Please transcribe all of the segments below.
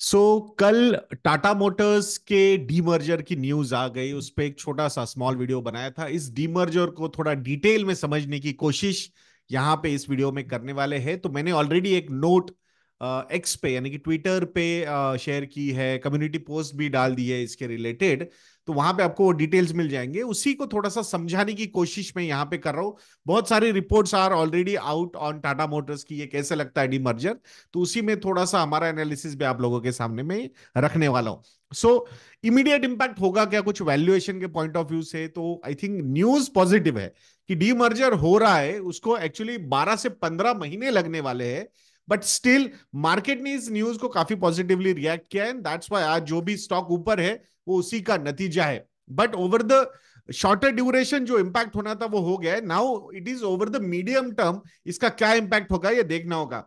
सो so, कल Tata Motors के demerger की न्यूज आ गई उस पर एक छोटा सा स्मॉल वीडियो बनाया था इस डीमर्जर को थोड़ा डिटेल में समझने की कोशिश यहां पे इस वीडियो में करने वाले हैं तो मैंने ऑलरेडी एक नोट एक्स पे यानी कि ट्विटर पे शेयर की है कम्युनिटी पोस्ट भी डाल दी है इसके रिलेटेड तो वहां पे आपको डिटेल्स मिल जाएंगे उसी को थोड़ा सा समझाने की कोशिश मैं यहाँ पे कर रहा हूँ बहुत सारी reports are already out on Tata Motors की ये कैसे लगता है मर्जर तो उसी में थोड़ा सा हमारा एनालिसिस भी आप लोगों के सामने में रखने वाला हूँ सो इमीडिएट इम्पैक्ट होगा क्या कुछ वैल्यूएशन के पॉइंट ऑफ व्यू से तो आई थिंक न्यूज पॉजिटिव है कि डीमर्जर हो रहा है उसको एक्चुअली 12 से 15 महीने लगने वाले हैं बट स्टिल मार्केट ने इस न्यूज को काफी पॉजिटिवली रिएक्ट किया एंड दैट्स वाई आज जो भी स्टॉक ऊपर है वो उसी का नतीजा है but over the shorter duration जो इम्पैक्ट होना था वो हो गया है now it is over the medium term इसका क्या इम्पैक्ट होगा ये देखना होगा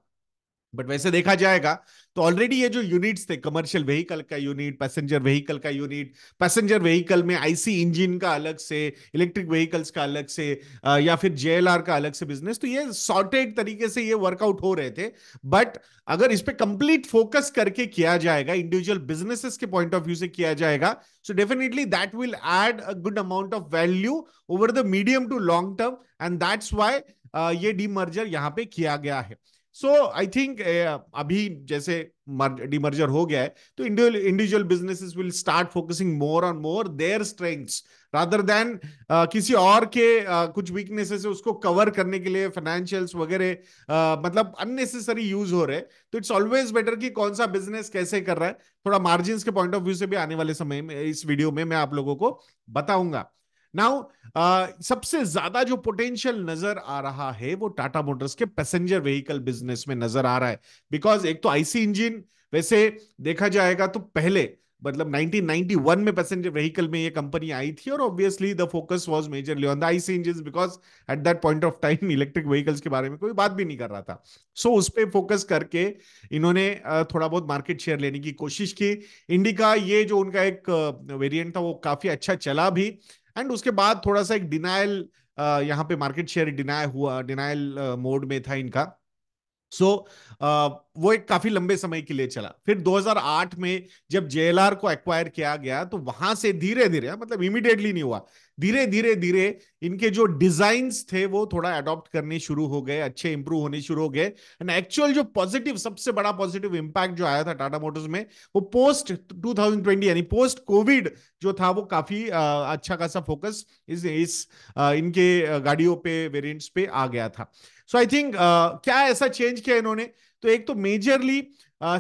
बट वैसे देखा जाएगा तो ऑलरेडी ये जो यूनिट्स थे कमर्शियल व्हीकल का यूनिट पैसेंजर व्हीकल का यूनिट पैसेंजर व्हीकल में आईसी इंजन का अलग से इलेक्ट्रिक व्हीकल्स का अलग से या फिर जेएलआर का अलग से बिजनेस तो ये सॉर्टेड तरीके से ये वर्कआउट हो रहे थे बट अगर इस पर कंप्लीट फोकस करके किया जाएगा इंडिविजुअल बिजनेसेस के पॉइंट ऑफ व्यू से किया जाएगा so definitely that will add a good amount of value over the medium to long term and that's why ये मर्जर यहां पर किया गया है सो आई थिंक अभी जैसे डिमर्जर हो गया है तो individual business will start focusing more on more their strengths rather than किसी और के uh, कुछ वीकनेसेस है उसको कवर करने के लिए फाइनेंशियल्स वगैरह uh, मतलब अननेसेसरी यूज हो रहे तो इट्स ऑलवेज बेटर कि कौन सा बिजनेस कैसे कर रहा है थोड़ा मार्जिन के पॉइंट ऑफ व्यू से भी आने वाले समय में इस वीडियो में मैं आप लोगों को बताऊंगा नाउ uh, सबसे ज्यादा जो पोटेंशियल नजर आ रहा है वो टाटा मोटर्स के पैसेंजर व्हीकल बिजनेस में नजर आ रहा है बिकॉज एक तो आईसी इंजिन वैसे देखा जाएगा तो पहले मतलब 1991 में पैसेंजर व्हीकल में ये कंपनी आई थी और obviously the focus was majorly on the IC engine because at that point of time electric vehicles के बारे में कोई बात भी नहीं कर रहा था सो so, उस पर फोकस करके इन्होंने थोड़ा बहुत मार्केट शेयर लेने की कोशिश की इंडिका ये जो उनका एक वेरियंट था वो काफी अच्छा चला भी एंड उसके बाद थोड़ा सा एक डिनाइल यहाँ पे मार्केट शेयर डिनाई हुआ डिनाइल मोड में था इनका सो so, वो एक काफी लंबे समय के लिए चला फिर 2008 में जब जेएलआर को एक्वायर किया गया तो वहां से धीरे धीरे हाँ, मतलब इमीडिएटली नहीं हुआ धीरे धीरे धीरे इनके जो डिजाइन थे वो थोड़ा अडॉप्ट करने शुरू हो गए अच्छे इंप्रूव होने शुरू हो गए एंड एक्चुअल जो पॉजिटिव सबसे बड़ा पॉजिटिव इंपैक्ट जो आया था टाटा मोटर्स में वो पोस्ट 2020 यानी पोस्ट कोविड जो था वो काफी आ, अच्छा खासा फोकस इस, इस आ, इनके गाड़ियों पे वेरियंट्स पे आ गया था सो आई थिंक क्या ऐसा चेंज किया इन्होंने तो एक तो मेजरली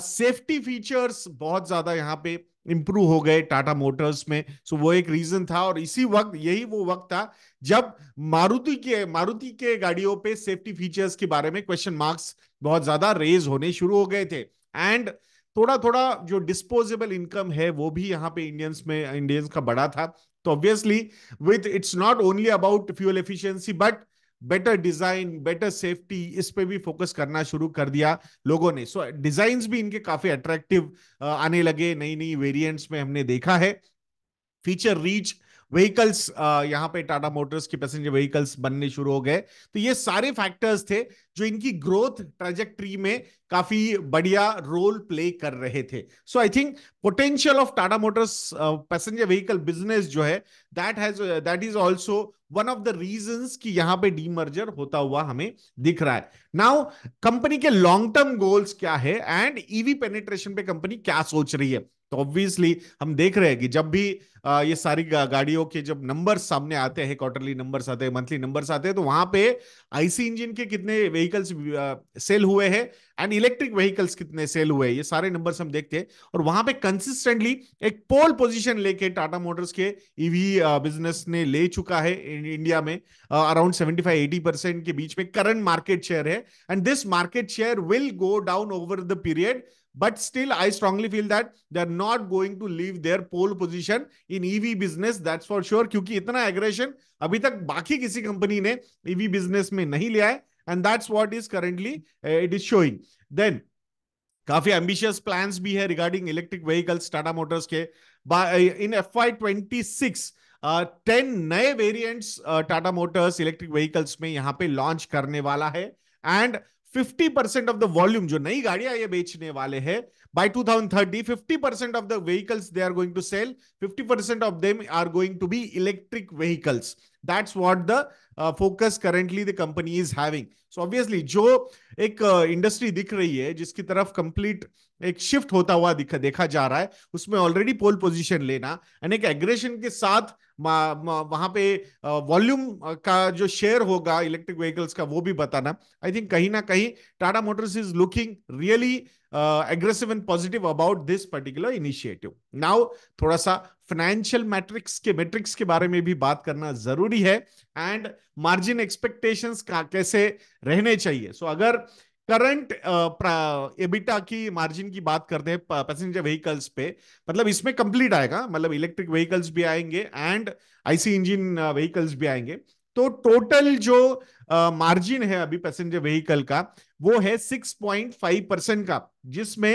सेफ्टी फीचर्स बहुत ज्यादा यहाँ पे इंप्रूव हो गए टाटा मोटर्स में सो so, वो एक रीजन था और इसी वक्त यही वो वक्त था जब मारुति के मारुति के गाड़ियों पे सेफ्टी फीचर्स के बारे में क्वेश्चन मार्क्स बहुत ज्यादा रेज होने शुरू हो गए थे एंड थोड़ा थोड़ा जो डिस्पोजेबल इनकम है वो भी यहाँ पे इंडियंस में इंडियंस का बड़ा था तो obviously with it's not only about fuel efficiency but better design better safety इस पे भी फोकस करना शुरू कर दिया लोगों ने सो so, डिजाइन भी इनके काफी अट्रैक्टिव आने लगे नई नई वेरिएंट्स में हमने देखा है फीचर रीच व्हीकल्स uh, यहाँ पे टाटा मोटर्स की पैसेंजर व्हीकल्स बनने शुरू हो गए तो ये सारे फैक्टर्स थे जो इनकी ग्रोथ ट्रेजेक्ट्री में काफी बढ़िया रोल प्ले कर रहे थे so I think potential of Tata Motors passenger vehicle business जो है that has that is also one of the reason की यहाँ पे डीमर्जर होता हुआ हमें दिख रहा है नाउ कंपनी के लॉन्ग टर्म गोल्स क्या है एंड ईवी पेनिट्रेशन पे कंपनी क्या सोच रही है तो ऑब्वियसली हम देख रहे हैं कि जब भी ये सारी गाड़ियों के जब नंबर सामने आते हैं क्वार्टरली नंबर्स आते हैं मंथली नंबर्स आते हैं तो वहां पे आईसी इंजन के कितने व्हीकल्स सेल हुए हैं एंड इलेक्ट्रिक व्हीकल्स कितने सेल हुए हैं ये सारे नंबर्स हम देखते हैं और वहां पे कंसिस्टेंटली एक पोल पोजीशन लेके टाटा मोटर्स के ईवी e बिजनेस ने ले चुका है इंडिया में अराउंड सेवेंटी फाइव एटी के बीच में करंट मार्केट शेयर है and this market share will go down over the period But still, I strongly feel that they are not going to leave their pole position in EV business. That's for sure. kyunki itna aggression abhi tak baki kisi company ne EV business mein nahi liya hai and that's what is currently uh, it is showing. Then काफी ambitious plans भी है regarding electric vehicles Tata Motors के in F Y twenty six ten नए variants Tata Motors electric vehicles में यहां पे launch करने वाला है and fifty percent of the volume जो नई गाड़ियां ये बेचने वाले हैं by 2030 fifty percent of the vehicles they are going to sell fifty percent of them are going to be electric vehicles That's what the uh, focus currently the company is having. So obviously जो एक uh, industry दिख रही है जिसकी तरफ complete एक shift होता हुआ दिखा देखा जा रहा है उसमें already pole position लेना एंड एक aggression के साथ वहां पे वॉल्यूम का जो शेयर होगा इलेक्ट्रिक व्हीकल्स का वो भी बताना आई थिंक कहीं ना कहीं Tata Motors is looking really uh, aggressive and positive about this particular initiative. Now, थोड़ा सा financial matrix के matrix के बारे में भी बात करना जरूरी है and margin expectations का कैसे रहने चाहिए so, अगर करंट एबिटा uh, की मार्जिन की बात करते हैं पैसेंजर व्हीकल्स पे मतलब इसमें कंप्लीट आएगा मतलब इलेक्ट्रिक व्हीकल्स भी आएंगे एंड आईसी इंजन व्हीकल्स भी आएंगे तो टोटल जो मार्जिन है अभी पैसेंजर व्हीकल का वो है 6.5 परसेंट का जिसमें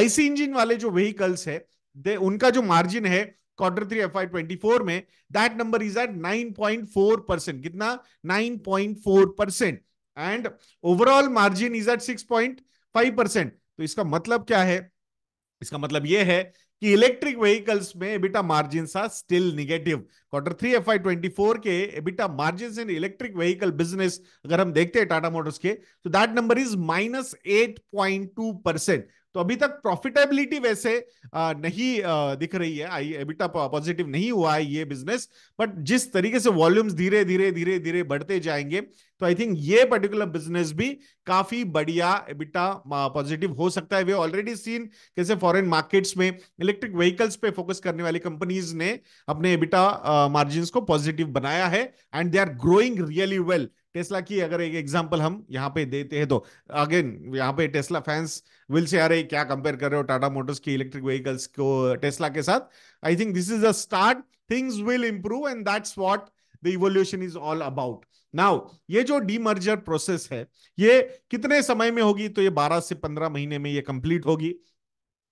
आईसी इंजन वाले जो व्हीकल्स है दे उनका जो मार्जिन है quarter three F Y twenty four में that number is at 9.4 percent कितना 9.4 percent and overall margin is at 6.5 percent तो इसका मतलब क्या है इसका मतलब यह है कि इलेक्ट्रिक व्हीकल्स में EBITDA margin still negative quarter three F Y twenty four के EBITDA margin in electric vehicle business अगर हम देखते हैं टाटा मोटर्स के तो that number is minus eight point two percent तो अभी तक प्रॉफिटेबिलिटी वैसे नहीं दिख रही है आई एबिटा पॉजिटिव नहीं हुआ है ये बिजनेस बट जिस तरीके से वॉल्यूम्स धीरे धीरे धीरे धीरे बढ़ते जाएंगे तो आई थिंक ये पर्टिकुलर बिजनेस भी काफी बढ़िया एबिटा पॉजिटिव हो सकता है वे ऑलरेडी सीन कैसे फॉरेन मार्केट्स में इलेक्ट्रिक व्हीकल्स पे फोकस करने वाली कंपनीज ने अपने एबिटा मार्जिन को पॉजिटिव बनाया है and they are growing really well Tesla की अगर एक एग्जाम्पल हम यहाँ पे देते हैं तो अगेन यहाँ पे टेस्ला फैंस विल से अरे क्या कंपेयर कर रहे हो टाटा मोटर्स की इलेक्ट्रिक व्हीकल्स को टेस्ला के साथ I think this is a start things will improve and that's what the evolution is all about now ये जो डीमर्जर प्रोसेस है ये कितने समय में होगी तो ये 12 से 15 महीने में ये कंप्लीट होगी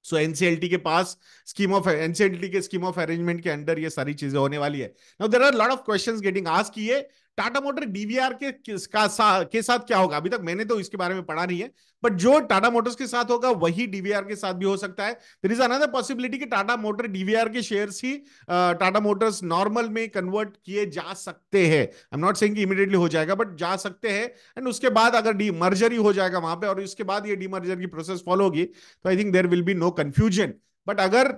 सो so, एनसीएलटी के पास स्कीम ऑफ एनसीएलटी के स्कीम ऑफ अरेंजमेंट के अंडर ये सारी चीजें होने वाली है now there are lot of questions getting आज की ये टाटा मोटर डीवीआर के किसका सा, के साथ क्या होगा अभी तक मैंने तो इसके बारे में पढ़ा नहीं है बट जो टाटा मोटर्स के साथ होगा वही डीवीआर के साथ भी हो सकता है देर इज अनदर पॉसिबिलिटी कि टाटा मोटर डीवीआर के शेयर्स ही टाटा मोटर्स नॉर्मल में कन्वर्ट किए जा सकते हैं आई एम नॉट सेइंग कि इमीडिएटली हो जाएगा बट जा सकते हैं एंड उसके बाद अगर डी मर्जर ही हो जाएगा वहां पे और उसके बाद ये डी मर्जर की प्रोसेस फॉलो होगी तो I think there will be no confusion but अगर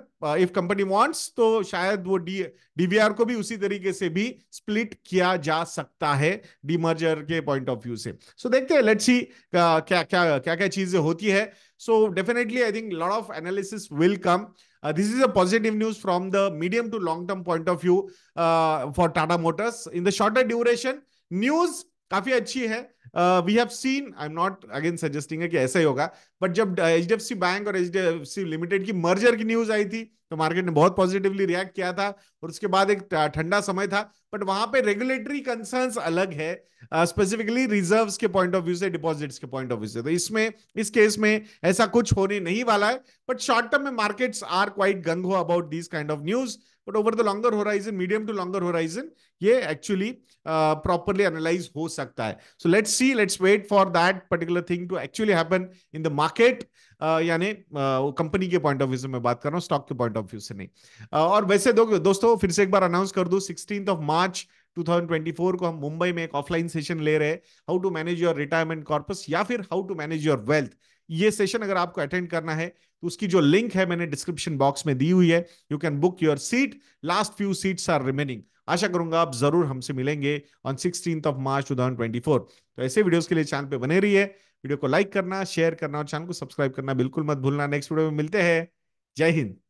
इफ कंपनी वांट्स तो शायद वो डी डीबीआर को भी उसी तरीके से भी स्प्लिट किया जा सकता है डीमर्जर के पॉइंट ऑफ व्यू से सो so, देखते हैं लेट्स सी क्या क्या क्या क्या, क्या चीजें होती है so definitely I think lot of analysis will come this is a positive news from the medium to long term point of view for Tata Motors in the shorter duration news काफी अच्छी है we have seen I am not again suggesting है कि ऐसा ही होगा but जब H D F C bank और H D F C limited की मर्जर की न्यूज आई थी तो मार्केट ने बहुत पॉजिटिवली रिएक्ट किया था और उसके बाद एक ठंडा समय था बट वहां पे रेगुलेटरी कंसर्न अलग है स्पेसिफिकली uh, रिजर्व के पॉइंट ऑफ व्यू से डिपॉजिट्स के पॉइंट ऑफ व्यू से तो इसमें इस केस में ऐसा कुछ होने नहीं वाला है बट शॉर्ट टर्म में markets are quite gung ho about this kind of news but over the longer horizon medium to longer horizon ये एक्चुअली प्रॉपरली एनालाइज हो सकता है so let's see let's wait for that particular thing to actually happen in the market market uh, यानी company uh, के point of view से मैं बात कर रहा हूँ स्टॉक के पॉइंट ऑफ व्यू से नहीं uh, और वैसे दो दोस्तों फिर से एक बार अनाउंस कर दू सिक्सटीन ऑफ मार्च 2024 को हम मुंबई में एक ऑफलाइन सेशन ले रहे हैं how to manage your retirement corpus या फिर how to manage your wealth ये सेशन अगर आपको अटेंड करना है तो उसकी जो लिंक है मैंने डिस्क्रिप्शन बॉक्स में दी हुई है you can book your seat last few seats are remaining आशा करूंगा आप जरूर हमसे मिलेंगे on sixteen of March too तो ऐसे वीडियोस के लिए चैनल पे बने रही है वीडियो को लाइक करना शेयर करना और चैनल को सब्सक्राइब करना बिल्कुल मत भूलना नेक्स्ट वीडियो में मिलते हैं जय हिंद